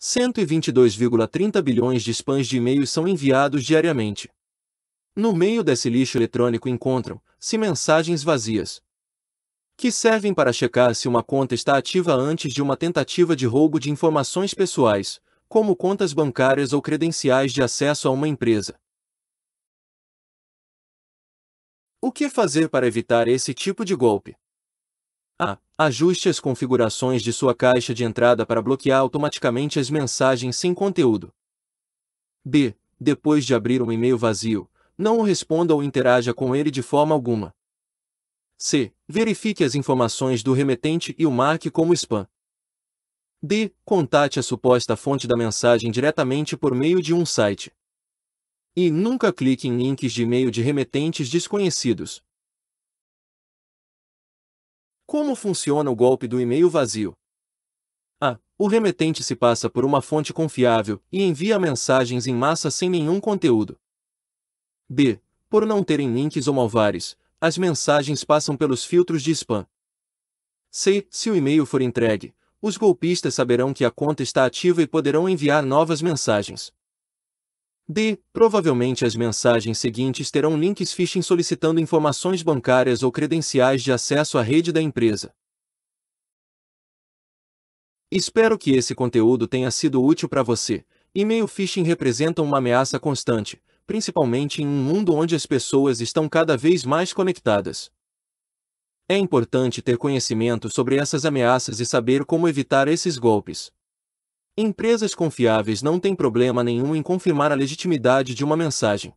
122,30 bilhões de spams de e-mails são enviados diariamente. No meio desse lixo eletrônico encontram-se mensagens vazias, que servem para checar se uma conta está ativa antes de uma tentativa de roubo de informações pessoais, como contas bancárias ou credenciais de acesso a uma empresa. O que fazer para evitar esse tipo de golpe? A. Ajuste as configurações de sua caixa de entrada para bloquear automaticamente as mensagens sem conteúdo. B. Depois de abrir um e-mail vazio, não o responda ou interaja com ele de forma alguma. C. Verifique as informações do remetente e o marque como spam. D. Contate a suposta fonte da mensagem diretamente por meio de um site. E nunca clique em links de e-mail de remetentes desconhecidos, como funciona o golpe do e-mail vazio? A. O remetente se passa por uma fonte confiável e envia mensagens em massa sem nenhum conteúdo. B. Por não terem links ou malvares, as mensagens passam pelos filtros de spam. C. Se o e-mail for entregue, os golpistas saberão que a conta está ativa e poderão enviar novas mensagens. D. Provavelmente as mensagens seguintes terão links phishing solicitando informações bancárias ou credenciais de acesso à rede da empresa. Espero que esse conteúdo tenha sido útil para você. E-mail phishing representa uma ameaça constante, principalmente em um mundo onde as pessoas estão cada vez mais conectadas. É importante ter conhecimento sobre essas ameaças e saber como evitar esses golpes. Empresas confiáveis não têm problema nenhum em confirmar a legitimidade de uma mensagem.